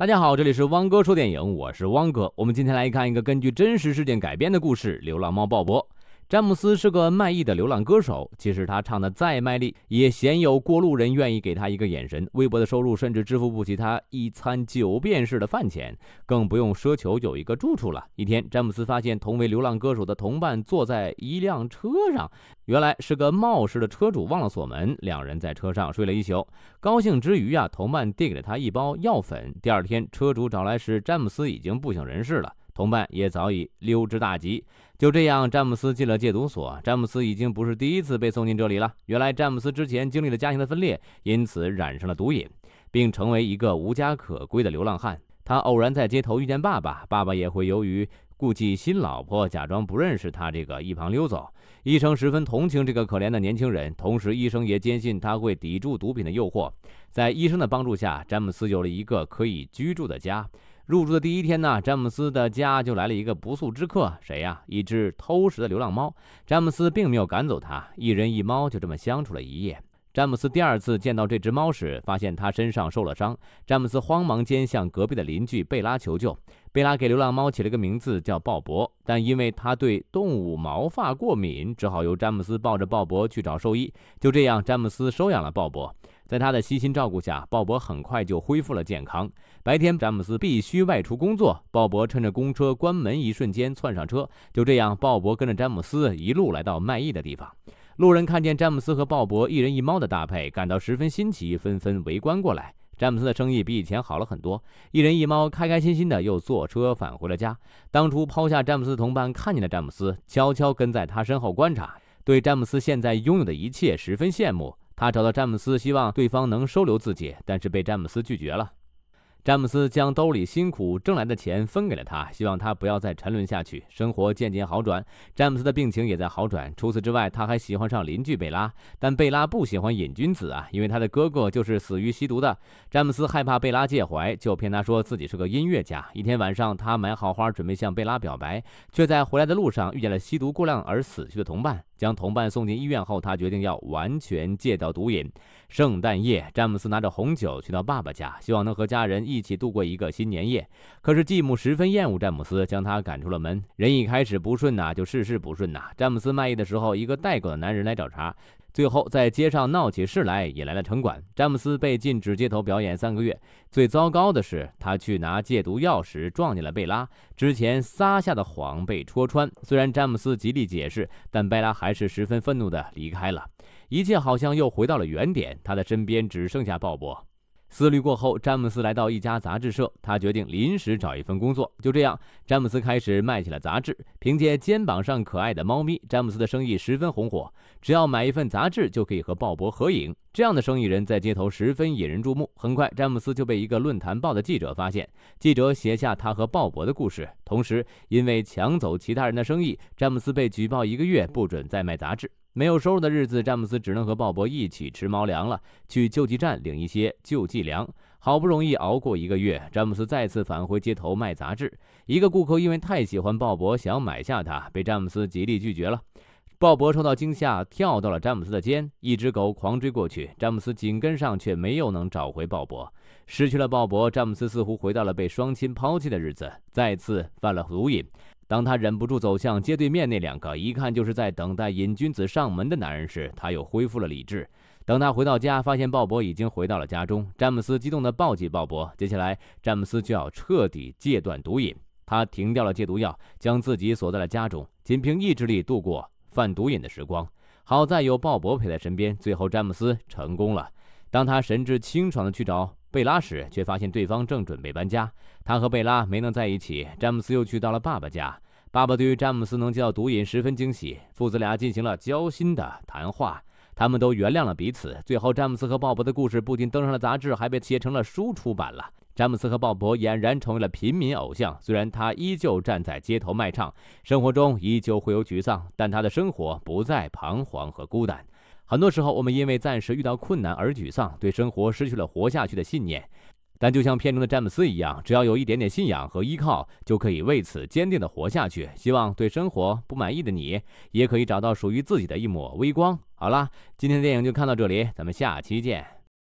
大家好，这里是汪哥说电影，我是汪哥。我们今天来看一个根据真实事件改编的故事，《流浪猫鲍勃》。詹姆斯是个卖艺的流浪歌手。即使他唱的再卖力，也鲜有过路人愿意给他一个眼神。微薄的收入甚至支付不起他一餐九便式的饭钱，更不用奢求有一个住处了。一天，詹姆斯发现同为流浪歌手的同伴坐在一辆车上，原来是个冒失的车主忘了锁门，两人在车上睡了一宿。高兴之余啊，同伴递给了他一包药粉。第二天，车主找来时，詹姆斯已经不省人事了。同伴也早已溜之大吉。就这样，詹姆斯进了戒毒所。詹姆斯已经不是第一次被送进这里了。原来，詹姆斯之前经历了家庭的分裂，因此染上了毒瘾，并成为一个无家可归的流浪汉。他偶然在街头遇见爸爸，爸爸也会由于顾忌新老婆，假装不认识他，这个一旁溜走。医生十分同情这个可怜的年轻人，同时医生也坚信他会抵住毒品的诱惑。在医生的帮助下，詹姆斯有了一个可以居住的家。入住的第一天呢，詹姆斯的家就来了一个不速之客，谁呀？一只偷食的流浪猫。詹姆斯并没有赶走它，一人一猫就这么相处了一夜。詹姆斯第二次见到这只猫时，发现它身上受了伤。詹姆斯慌忙间向隔壁的邻居贝拉求救，贝拉给流浪猫起了个名字叫鲍勃，但因为他对动物毛发过敏，只好由詹姆斯抱着鲍勃去找兽医。就这样，詹姆斯收养了鲍勃。在他的悉心照顾下，鲍勃很快就恢复了健康。白天，詹姆斯必须外出工作，鲍勃趁着公车关门一瞬间窜上车。就这样，鲍勃跟着詹姆斯一路来到卖艺的地方。路人看见詹姆斯和鲍勃一人一猫的搭配，感到十分新奇，纷纷围观过来。詹姆斯的生意比以前好了很多。一人一猫，开开心心的又坐车返回了家。当初抛下詹姆斯的同伴看见了詹姆斯，悄悄跟在他身后观察，对詹姆斯现在拥有的一切十分羡慕。他找到詹姆斯，希望对方能收留自己，但是被詹姆斯拒绝了。詹姆斯将兜里辛苦挣来的钱分给了他，希望他不要再沉沦下去，生活渐渐好转，詹姆斯的病情也在好转。除此之外，他还喜欢上邻居贝拉，但贝拉不喜欢瘾君子啊，因为他的哥哥就是死于吸毒的。詹姆斯害怕贝拉介怀，就骗她说自己是个音乐家。一天晚上，他买好花准备向贝拉表白，却在回来的路上遇见了吸毒过量而死去的同伴。将同伴送进医院后，他决定要完全戒掉毒瘾。圣诞夜，詹姆斯拿着红酒去到爸爸家，希望能和家人一起度过一个新年夜。可是继母十分厌恶詹姆斯，将他赶出了门。人一开始不顺呐，就事事不顺呐。詹姆斯卖艺的时候，一个带狗的男人来找茬。最后在街上闹起事来，引来了城管。詹姆斯被禁止街头表演三个月。最糟糕的是，他去拿戒毒药时撞见了贝拉，之前撒下的谎被戳穿。虽然詹姆斯极力解释，但贝拉还是十分愤怒地离开了。一切好像又回到了原点，他的身边只剩下鲍勃。思虑过后，詹姆斯来到一家杂志社，他决定临时找一份工作。就这样，詹姆斯开始卖起了杂志。凭借肩膀上可爱的猫咪，詹姆斯的生意十分红火。只要买一份杂志，就可以和鲍勃合影。这样的生意人在街头十分引人注目。很快，詹姆斯就被一个论坛报的记者发现，记者写下他和鲍勃的故事。同时，因为抢走其他人的生意，詹姆斯被举报一个月不准再卖杂志。没有收入的日子，詹姆斯只能和鲍勃一起吃猫粮了。去救济站领一些救济粮，好不容易熬过一个月，詹姆斯再次返回街头卖杂志。一个顾客因为太喜欢鲍勃，想买下他，被詹姆斯极力拒绝了。鲍勃受到惊吓，跳到了詹姆斯的肩。一只狗狂追过去，詹姆斯紧跟上，却没有能找回鲍勃。失去了鲍勃，詹姆斯似乎回到了被双亲抛弃的日子，再次犯了毒瘾。当他忍不住走向街对面那两个一看就是在等待瘾君子上门的男人时，他又恢复了理智。等他回到家，发现鲍勃已经回到了家中。詹姆斯激动地抱起鲍勃。接下来，詹姆斯就要彻底戒断毒瘾。他停掉了戒毒药，将自己锁在了家中，仅凭意志力度过贩毒瘾的时光。好在有鲍勃陪在身边，最后詹姆斯成功了。当他神志清爽地去找。贝拉时，却发现对方正准备搬家。他和贝拉没能在一起。詹姆斯又去到了爸爸家，爸爸对于詹姆斯能戒掉毒瘾十分惊喜。父子俩进行了交心的谈话，他们都原谅了彼此。最后，詹姆斯和鲍勃的故事不仅登上了杂志，还被写成了书出版了。詹姆斯和鲍勃俨然成为了平民偶像。虽然他依旧站在街头卖唱，生活中依旧会有沮丧，但他的生活不再彷徨和孤单。很多时候，我们因为暂时遇到困难而沮丧，对生活失去了活下去的信念。但就像片中的詹姆斯一样，只要有一点点信仰和依靠，就可以为此坚定地活下去。希望对生活不满意的你，也可以找到属于自己的一抹微光。好了，今天的电影就看到这里，咱们下期见。